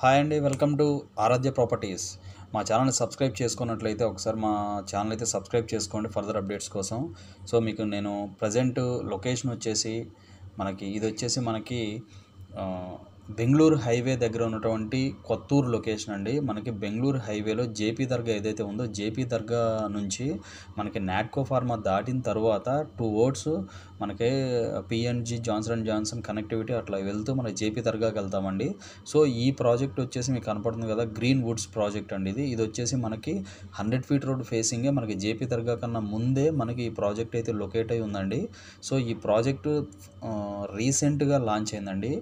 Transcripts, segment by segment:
hi అండి welcome to Aaradhya properties మా ఛానల్ని సబ్స్క్రైబ్ చేసుకున్నట్లయితే ఒకసారి మా ఛానల్ అయితే సబ్స్క్రైబ్ చేసుకోండి ఫర్దర్ అప్డేట్స్ కోసం సో మీకు నేను ప్రజెంట్ లొకేషన్ వచ్చేసి మనకి ఇది వచ్చేసి మనకి బెంగళూరు హైవే దగ్గర ఉన్నటువంటి కొత్తూరు లొకేషన్ అండి మనకి బెంగళూరు హైవేలో జేపీ దర్గా ఏదైతే ఉందో జేపీ దర్గా నుంచి మనకి నాట్కో ఫార్మా దాటిన తర్వాత టూ ఓట్స్ మనకి PNG Johnson and Johnson connectivity అట్లా వెళ్తూ మనకి జేపీ దర్గాకి వెళ్తామండి సో ఈ ప్రాజెక్ట్ వచ్చేసి మీకు కనపడుతుంది కదా గ్రీన్ వుడ్స్ ప్రాజెక్ట్ అండి ఇది ఇది వచ్చేసి మనకి హండ్రెడ్ ఫీట్ రోడ్ ఫేసింగే మనకి జేపీ దర్గా కన్నా ముందే మనకి ఈ ప్రాజెక్ట్ అయితే లొకేట్ అయి ఉందండి సో ఈ ప్రాజెక్టు రీసెంట్గా లాంచ్ అయిందండి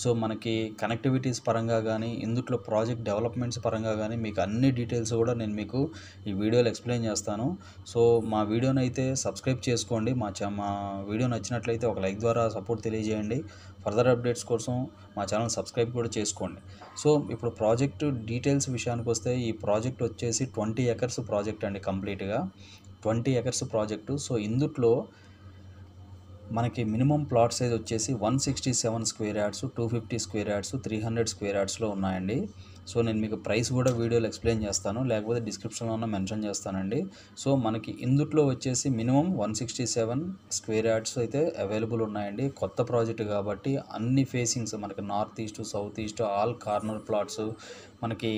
సో మనకి కనెక్టివిటీస్ పరంగా కానీ ఇందుట్లో ప్రాజెక్ట్ డెవలప్మెంట్స్ పరంగా కానీ మీకు అన్ని డీటెయిల్స్ కూడా నేను మీకు ఈ వీడియోలో ఎక్స్ప్లెయిన్ చేస్తాను సో మా వీడియోని అయితే సబ్స్క్రైబ్ చేసుకోండి మా మా వీడియో నచ్చినట్లయితే ఒక లైక్ ద్వారా సపోర్ట్ తెలియజేయండి ఫర్దర్ అప్డేట్స్ కోసం మా ఛానల్ సబ్స్క్రైబ్ కూడా చేసుకోండి సో ఇప్పుడు ప్రాజెక్ట్ డీటెయిల్స్ విషయానికి వస్తే ఈ ప్రాజెక్ట్ వచ్చేసి ట్వంటీ ఎకర్స్ ప్రాజెక్ట్ అండి కంప్లీట్గా ట్వంటీ ఎకర్స్ ప్రాజెక్టు సో ఇందుట్లో మనకి మినిమం ప్లాట్ సైజ్ వచ్చేసి one sixty seven square yards two fifty square yards three hundred square యార్డ్స్లో ఉన్నాయండి సో నేను మీకు ప్రైస్ కూడా వీడియోలో ఎక్స్ప్లెయిన్ చేస్తాను లేకపోతే డిస్క్రిప్షన్లో ఉన్న మెన్షన్ చేస్తానండి సో మనకి ఇందుట్లో వచ్చేసి minimum one sixty seven square yards అయితే అవైలబుల్ ఉన్నాయండి కొత్త ప్రాజెక్ట్ కాబట్టి అన్ని ఫేసింగ్స్ మనకి north east south east all corner plots మనకి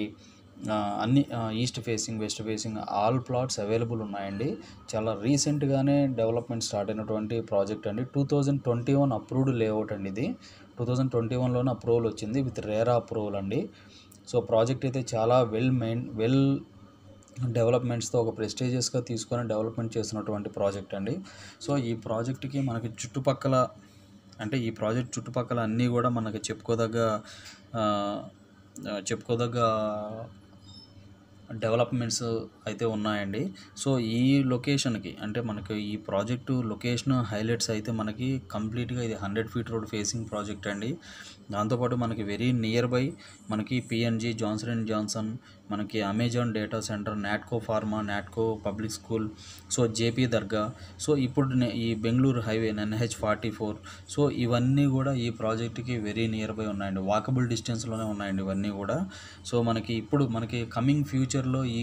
అన్ని east facing west facing all plots available ఉన్నాయండి చాలా రీసెంట్గానే డెవలప్మెంట్ స్టార్ట్ అయినటువంటి ప్రాజెక్ట్ అండి two thousand twenty one approved layout అండి ఇది టూ థౌజండ్ ట్వంటీ వన్లోనే అప్రూవల్ వచ్చింది విత్ రేరా అప్రూవల్ అండి సో ప్రాజెక్ట్ అయితే చాలా వెల్ మెయిన్ వెల్ డెవలప్మెంట్స్తో ఒక ప్రెస్టీజియస్గా తీసుకొని డెవలప్మెంట్ చేస్తున్నటువంటి ప్రాజెక్ట్ అండి సో ఈ ప్రాజెక్ట్కి మనకి చుట్టుపక్కల అంటే ఈ ప్రాజెక్ట్ చుట్టుపక్కల అన్నీ కూడా మనకి చెప్పుకోదగ్గ చెప్పుకోదగ్గ డెవలప్మెంట్స్ అయితే ఉన్నాయండి సో ఈ లొకేషన్కి అంటే మనకి ఈ ప్రాజెక్టు లొకేషన్ హైలైట్స్ అయితే మనకి కంప్లీట్గా ఇది hundred feet road facing project అండి దాంతోపాటు మనకి వెరీ నియర్ బై మనకి పిఎన్జి జాన్సన్ అండ్ జాన్సన్ మనకి Amazon data centre Natco Pharma Natco public school so JP Dargah so ఇప్పుడు ఈ Bengaluru highway NH forty four so ఇవన్నీ కూడా ఈ ప్రాజెక్ట్కి వెరీ నియర్ బై ఉన్నాయండి వాకబుల్ డిస్టెన్స్లోనే ఉన్నాయండి ఇవన్నీ కూడా సో మనకి ఇప్పుడు మనకి కమింగ్ ఫ్యూచర్ ఫ్యూచర్లో ఈ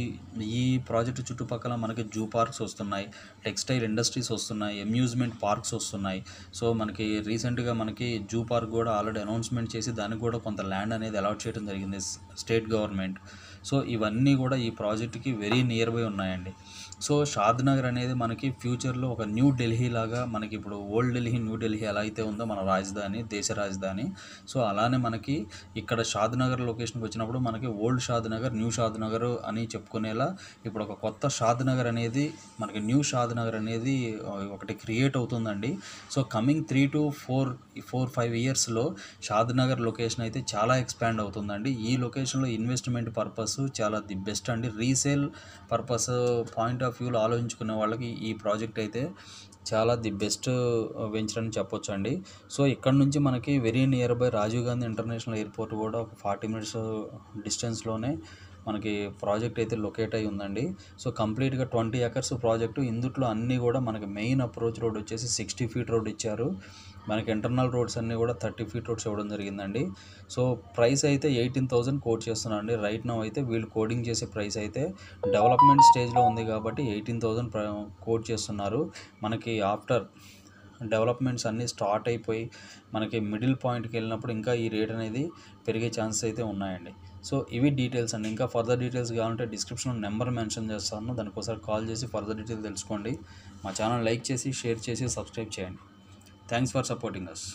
ఈ ప్రాజెక్టు చుట్టుపక్కల మనకి జూ పార్క్స్ వస్తున్నాయి టెక్స్టైల్ ఇండస్ట్రీస్ వస్తున్నాయి అమ్యూజ్మెంట్ పార్క్స్ వస్తున్నాయి సో మనకి రీసెంట్గా మనకి జూ పార్క్ కూడా ఆల్రెడీ అనౌన్స్మెంట్ చేసి దానికి కూడా కొంత ల్యాండ్ అనేది అలాట్ చేయడం జరిగింది స్టేట్ గవర్నమెంట్ సో ఇవన్నీ కూడా ఈ ప్రాజెక్టుకి వెరీ నియర్ బై ఉన్నాయండి సో షాద్ నగర్ అనేది మనకి ఫ్యూచర్లో ఒక న్యూ ఢిల్లీ లాగా మనకి ఇప్పుడు ఓల్డ్ ఢిల్లీ న్యూ ఢిల్లీ ఎలా అయితే ఉందో మన రాజధాని దేశ రాజధాని సో అలానే మనకి ఇక్కడ షాద్ నగర్ లొకేషన్కి వచ్చినప్పుడు మనకి old Shadnagar new Shadnagar అని చెప్పుకునేలా ఇప్పుడు ఒక కొత్త షాద్ నగర్ అనేది మనకి న్యూ షాద్ నగర్ అనేది ఒకటి క్రియేట్ అవుతుందండి so coming three to four four five ఇయర్స్లో షాద్ నగర్ లొకేషన్ అయితే చాలా ఎక్స్పాండ్ అవుతుందండి ఈ లొకేషన్లో ఇన్వెస్ట్మెంట్ పర్పస్ చాలా ది బెస్ట్ అండి రీసేల్ పర్పస్ పాయింట్ ఆఫ్ వ్యూలో ఆలోచించుకునే వాళ్ళకి ఈ ప్రాజెక్ట్ అయితే చాలా ది బెస్ట్ వెంచర్ అని చెప్పొచ్చు అండి సో ఇక్కడ నుంచి మనకి very near by Rajiv Gandhi international airport కూడా ఒక ఫార్టీ మినిట్స్ డిస్టెన్స్లోనే మనకి ప్రాజెక్ట్ అయితే లొకేట్ అయి ఉందండి సో కంప్లీట్గా ట్వంటీ ఎకర్స్ ప్రాజెక్టు ఇందుట్లో అన్నీ కూడా మనకి మెయిన్ అప్రోచ్ రోడ్ వచ్చేసి సిక్స్టీ ఫీట్ రోడ్ ఇచ్చారు మనకి ఇంటర్నల్ రోడ్స్ అన్నీ కూడా థర్టీ ఫీట్ రోడ్స్ ఇవ్వడం జరిగిందండి సో ప్రైస్ అయితే ఎయిటీన్ థౌసండ్ కోట్ చేస్తున్నాను అండి రైట్ నౌ అయితే వీళ్ళు కోడింగ్ చేసే ప్రైస్ అయితే డెవలప్మెంట్ స్టేజ్లో ఉంది కాబట్టి ఎయిటీన్ థౌసండ్ కోట్ చేస్తున్నారు మనకి ఆఫ్టర్ డెవలప్మెంట్స్ అన్నీ స్టార్ట్ అయిపోయి మనకి మిడిల్ పాయింట్కి వెళ్ళినప్పుడు ఇంకా ఈ రేట్ అనేది పెరిగే ఛాన్సెస్ అయితే ఉన్నాయండి సో ఇవి డీటెయిల్స్ అండి ఇంకా ఫర్దర్ డీటెయిల్స్ కావాలంటే డిస్క్రిప్షన్లో నెంబర్ మెన్షన్ చేస్తాను దానికోసారి కాల్ చేసి ఫర్దర్ డీటెయిల్స్ తెలుసుకోండి మా ఛానల్ లైక్ చేసి షేర్ చేసి సబ్స్క్రైబ్ చేయండి థ్యాంక్స్ ఫర్ సపోర్టింగ్ అస్